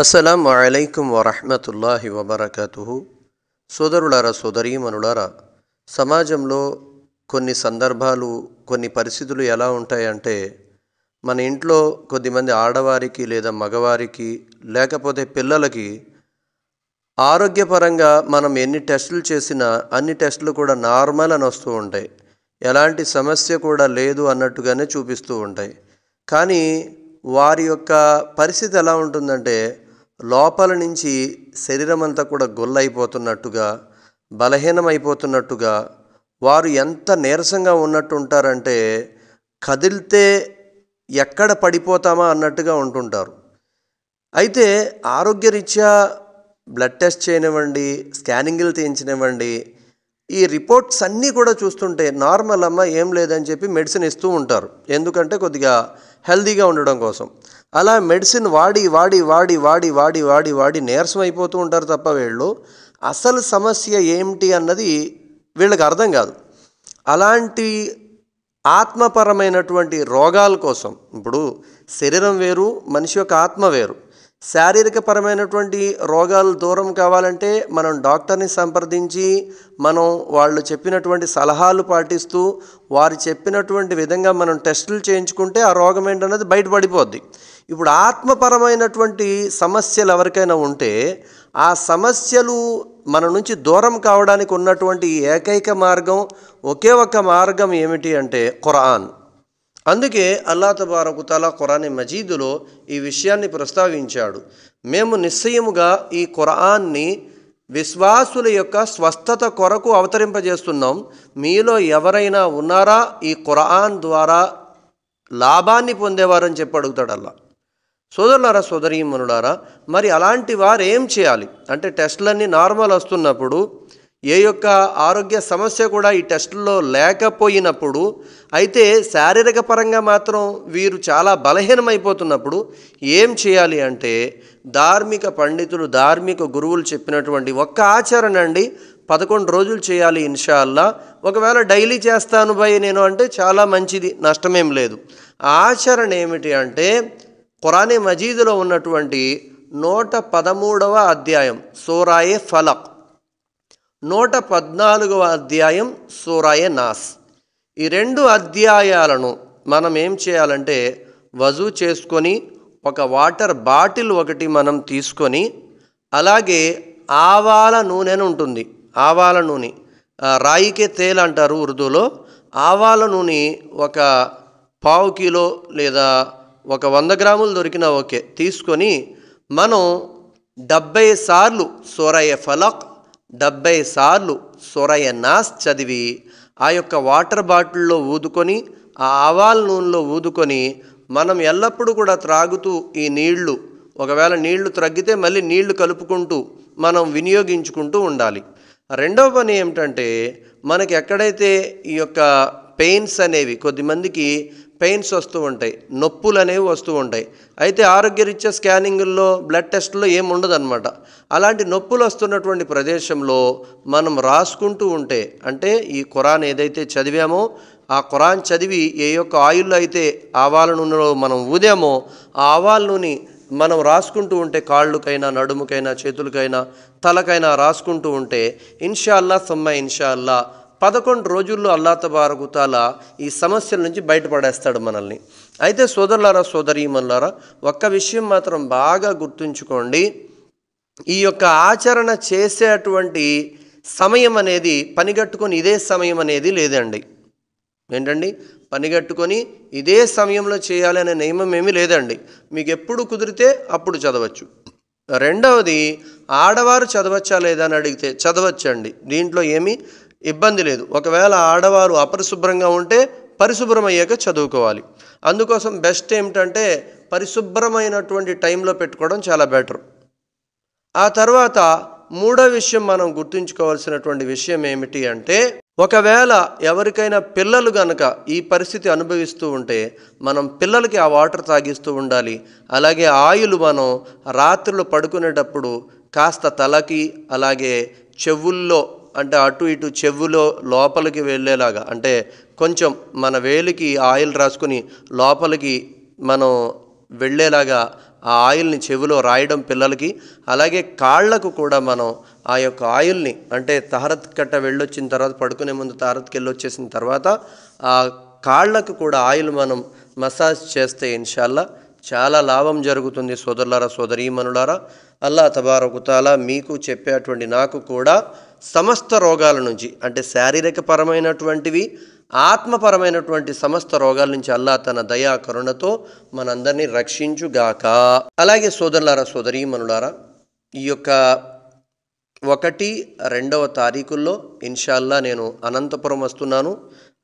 అస్సలం అలైకుం వరహమతుల్లాహి వబర్కతు సోదరులారా సోదరీమనులారా సమాజంలో కొన్ని సందర్భాలు కొన్ని పరిస్థితులు ఎలా ఉంటాయంటే మన ఇంట్లో కొద్దిమంది ఆడవారికి లేదా మగవారికి లేకపోతే పిల్లలకి ఆరోగ్యపరంగా మనం ఎన్ని టెస్టులు చేసినా అన్ని టెస్టులు కూడా నార్మల్ అని వస్తూ ఉంటాయి ఎలాంటి సమస్య కూడా లేదు అన్నట్టుగానే చూపిస్తూ ఉంటాయి కానీ వారి యొక్క పరిస్థితి ఎలా ఉంటుందంటే లోపల నుంచి శరీరం అంతా కూడా గొల్లైపోతున్నట్టుగా బలహీనమైపోతున్నట్టుగా వారు ఎంత నీరసంగా ఉన్నట్టు ఉంటారంటే కదిలితే ఎక్కడ పడిపోతామా అన్నట్టుగా ఉంటుంటారు అయితే ఆరోగ్యరీత్యా బ్లడ్ టెస్ట్ చేయనివ్వండి స్కానింగ్లు తీయించనివ్వండి ఈ రిపోర్ట్స్ అన్నీ కూడా చూస్తుంటే నార్మల్ అమ్మ ఏం లేదని చెప్పి మెడిసిన్ ఇస్తూ ఉంటారు ఎందుకంటే కొద్దిగా హెల్తీగా ఉండడం కోసం అలా మెడిసిన్ వాడి వాడి వాడి వాడి వాడి వాడి వాడి నీరసం అయిపోతూ ఉంటారు తప్ప వీళ్ళు అసలు సమస్య ఏమిటి అన్నది వీళ్ళకి అర్థం కాదు అలాంటి ఆత్మపరమైనటువంటి రోగాల కోసం ఇప్పుడు శరీరం వేరు మనిషి యొక్క ఆత్మ వేరు శారీరకపరమైనటువంటి రోగాలు దూరం కావాలంటే మనం డాక్టర్ని సంప్రదించి మనం వాళ్ళు చెప్పినటువంటి సలహాలు పాటిస్తూ వారు చెప్పినటువంటి విధంగా మనం టెస్టులు చేయించుకుంటే ఆ రోగం ఏంటన్నది బయటపడిపోద్ది ఇప్పుడు ఆత్మపరమైనటువంటి సమస్యలు ఎవరికైనా ఉంటే ఆ సమస్యలు మన నుంచి దూరం కావడానికి ఉన్నటువంటి ఏకైక మార్గం ఒకే ఒక మార్గం ఏమిటి అంటే ఖురాన్ అందుకే అల్లా తబారకుతాలా ఖురాని మజీదులో ఈ విషయాన్ని ప్రస్తావించాడు మేము నిశ్చయముగా ఈ ఖురాన్ని విశ్వాసుల యొక్క స్వస్థత కొరకు అవతరింపజేస్తున్నాం మీలో ఎవరైనా ఉన్నారా ఈ ఖురాన్ ద్వారా లాభాన్ని పొందేవారని చెప్పి అడుగుతాడల్లా సోదరులారా సోదరీమనులారా మరి అలాంటి వారు ఏం చేయాలి అంటే టెస్టులన్నీ నార్మల్ వస్తున్నప్పుడు ఏ యొక్క ఆరోగ్య సమస్య కూడా ఈ టెస్టుల్లో లేకపోయినప్పుడు అయితే శారీరక పరంగా మాత్రం వీరు చాలా బలహీనమైపోతున్నప్పుడు ఏం చేయాలి అంటే ధార్మిక పండితులు ధార్మిక గురువులు చెప్పినటువంటి ఒక్క ఆచరణ అండి పదకొండు రోజులు చేయాలి ఇన్షాల్లా ఒకవేళ డైలీ చేస్తాను భయ నేను అంటే చాలా మంచిది నష్టమేం లేదు ఆచరణ ఏమిటి అంటే ఖురాని మజీదులో ఉన్నటువంటి నూట పదమూడవ అధ్యాయం సూరాయే ఫలక్ నూట పద్నాలుగవ అధ్యాయం సూరాయ నాస్ ఈ రెండు అధ్యాయాలను మనం ఏం చేయాలంటే వజూ చేసుకొని ఒక వాటర్ బాటిల్ ఒకటి మనం తీసుకొని అలాగే ఆవాల నూనెను ఉంటుంది ఆవాల నూనె రాయికే తేల్ అంటారు ఉర్దూలో ఆవాల నూనె ఒక పావు కిలో లేదా ఒక వంద గ్రాములు దొరికినా ఓకే తీసుకొని మనం డెబ్బై సార్లు సోరయ్య ఫలక్ డెబ్బై సార్లు సోరయ నాస్ చదివి ఆ యొక్క వాటర్ బాటిల్లో ఊదుకొని ఆ ఆవాల నూనెలో ఊదుకొని మనం ఎల్లప్పుడూ కూడా త్రాగుతూ ఈ నీళ్లు ఒకవేళ నీళ్లు త్రగ్గితే మళ్ళీ నీళ్లు కలుపుకుంటూ మనం వినియోగించుకుంటూ ఉండాలి రెండవ పని ఏమిటంటే మనకి ఎక్కడైతే ఈ యొక్క పెయిన్స్ అనేవి కొద్దిమందికి పెయిన్స్ వస్తూ ఉంటాయి నొప్పులు అనేవి వస్తూ ఉంటాయి అయితే ఆరోగ్యరీత్యా స్కానింగుల్లో బ్లడ్ టెస్ట్లో ఏమి ఉండదన్నమాట అలాంటి నొప్పులు వస్తున్నటువంటి ప్రదేశంలో మనం రాసుకుంటూ ఉంటే అంటే ఈ ఖురాన్ ఏదైతే చదివామో ఆ ఖురాన్ చదివి ఏ యొక్క ఆయిల్లో అయితే ఆవాల నూనెలో మనం ఊదామో ఆ ఆవాల నూనె మనం రాసుకుంటూ ఉంటే కాళ్ళకైనా నడుముకైనా చేతులకైనా తలకైనా రాసుకుంటూ ఉంటే ఇన్షాల్లా సొమ్మ ఇన్షాల్లా పదకొండు రోజుల్లో అల్లాతబారగుతాల ఈ సమస్యల నుంచి బయటపడేస్తాడు మనల్ని అయితే సోదరులారా సోదరీమన్నారా ఒక్క విషయం మాత్రం బాగా గుర్తుంచుకోండి ఈ యొక్క ఆచరణ చేసేటువంటి సమయం అనేది పనిగట్టుకొని ఇదే సమయం అనేది లేదండి ఏంటండి పనిగట్టుకొని ఇదే సమయంలో చేయాలి అనే నియమం ఏమీ లేదండి మీకు ఎప్పుడు కుదిరితే అప్పుడు చదవచ్చు రెండవది ఆడవారు చదవచ్చా లేదా అని అడిగితే చదవచ్చండి దీంట్లో ఏమీ ఇబ్బంది లేదు ఒకవేళ ఆడవారు అపరిశుభ్రంగా ఉంటే పరిశుభ్రమయ్యాక చదువుకోవాలి అందుకోసం బెస్ట్ ఏమిటంటే పరిశుభ్రమైనటువంటి టైంలో పెట్టుకోవడం చాలా బెటర్ ఆ తర్వాత మూడో విషయం మనం గుర్తుంచుకోవాల్సినటువంటి విషయం ఏమిటి అంటే ఒకవేళ ఎవరికైనా పిల్లలు గనక ఈ పరిస్థితి అనుభవిస్తూ ఉంటే మనం పిల్లలకి ఆ వాటర్ తాగిస్తూ ఉండాలి అలాగే ఆయిల్ మనం రాత్రులు పడుకునేటప్పుడు కాస్త తలకి అలాగే చెవుల్లో అంటే అటు ఇటు చెవులో లోపలికి వెళ్ళేలాగా అంటే కొంచెం మన వేలికి ఆయిల్ రాసుకుని లోపలికి మనం వెళ్ళేలాగా ఆ ఆయిల్ని చెవిలో రాయడం పిల్లలకి అలాగే కాళ్లకు కూడా మనం ఆ యొక్క ఆయిల్ని అంటే తహరత్ కట్ట వెళ్ళొచ్చిన తర్వాత పడుకునే ముందు తహరత్కి వెళ్ళొచ్చేసిన తర్వాత ఆ కాళ్లకు కూడా ఆయిల్ మనం మసాజ్ చేస్తే ఇన్షాల్లా చాలా లాభం జరుగుతుంది సోదరులారా సోదరీమనులారా అల్లా తబారకుతాలా మీకు చెప్పేటువంటి నాకు కూడా సమస్త రోగాల నుంచి అంటే శారీరకపరమైనటువంటివి ఆత్మపరమైనటువంటి సమస్త రోగాల నుంచి అల్లా తన దయా కరుణతో మనందరినీ రక్షించుగాక అలాగే సోదరులారా సోదరి మనులారా ఈ యొక్క ఒకటి రెండవ తారీఖుల్లో ఇన్షాల్లా నేను అనంతపురం వస్తున్నాను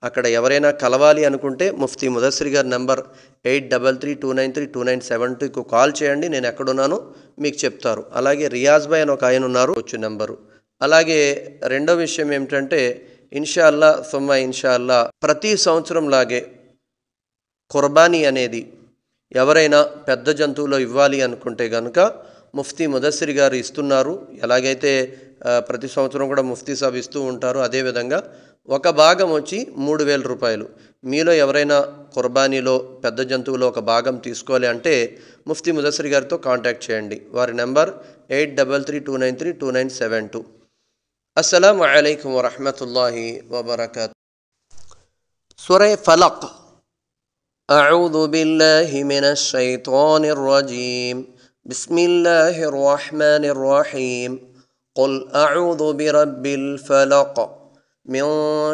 అక్కడ ఎవరైనా కలవాలి అనుకుంటే ముఫ్తీ ముదస్రి గారి number eight double three two nine three two nine seven టూకు కాల్ చేయండి నేను ఎక్కడున్నానో మీకు చెప్తారు అలాగే రియాజ్ భాయ్ అని ఒక ఆయన ఉన్నారు వచ్చి నెంబరు అలాగే రెండో విషయం ఏమిటంటే ఇన్షాల్లా సొమ్మ ఇన్షాల్లా ప్రతి సంవత్సరం లాగే కుర్బానీ అనేది ఎవరైనా పెద్ద జంతువులో ఇవ్వాలి అనుకుంటే కనుక ముఫ్తీ ముదస్సిరి గారు ఇస్తున్నారు ఎలాగైతే ప్రతి సంవత్సరం కూడా ముఫ్తీ సాబ్ ఇస్తూ ఉంటారు అదేవిధంగా ఒక భాగం వచ్చి మూడు వేల రూపాయలు మీలో ఎవరైనా కుర్బానీలో పెద్ద జంతువులో ఒక భాగం తీసుకోవాలి అంటే ముఫ్తీ ముదస్సిరి గారితో కాంటాక్ట్ చేయండి వారి number eight double three two nine three two nine seven two السلام عليكم ورحمة الله وبركاته سورة فلق أعوذ بالله من الشيطان الرجيم بسم الله الرحمن الرحيم قل أعوذ برب الفلق من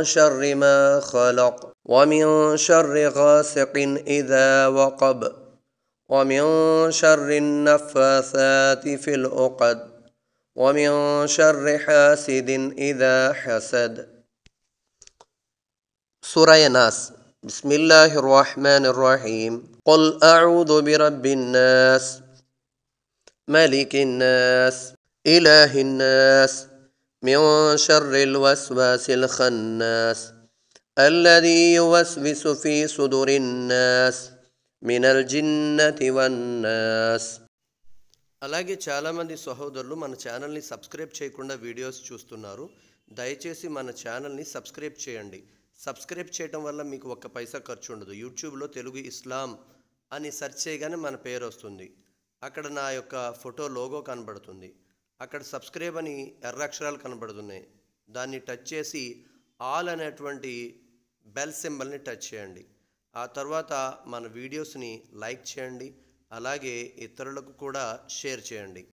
شر ما خلق ومن شر غاسق إذا وقب ومن شر النفاثات في الأقد ومن شر حاسد إذا حسد سورة ناس بسم الله الرحمن الرحيم قل أعوذ برب الناس ملك الناس إله الناس من شر الوسواس الخناس الذي يوسوس في صدور الناس من الجنة والناس అలాగే చాలామంది సహోదరులు మన ఛానల్ని సబ్స్క్రైబ్ చేయకుండా వీడియోస్ చూస్తున్నారు దయచేసి మన ఛానల్ని సబ్స్క్రైబ్ చేయండి సబ్స్క్రైబ్ చేయటం వల్ల మీకు ఒక్క పైసా ఖర్చు ఉండదు యూట్యూబ్లో తెలుగు ఇస్లాం అని సెర్చ్ చేయగానే మన పేరు వస్తుంది అక్కడ నా యొక్క ఫోటో లోగో కనబడుతుంది అక్కడ సబ్స్క్రైబ్ అని ఎర్ర అక్షరాలు కనబడుతున్నాయి దాన్ని టచ్ చేసి ఆల్ అనేటువంటి బెల్ సింబల్ని టచ్ చేయండి ఆ తర్వాత మన వీడియోస్ని లైక్ చేయండి అలాగే ఇతరులకు కూడా షేర్ చేయండి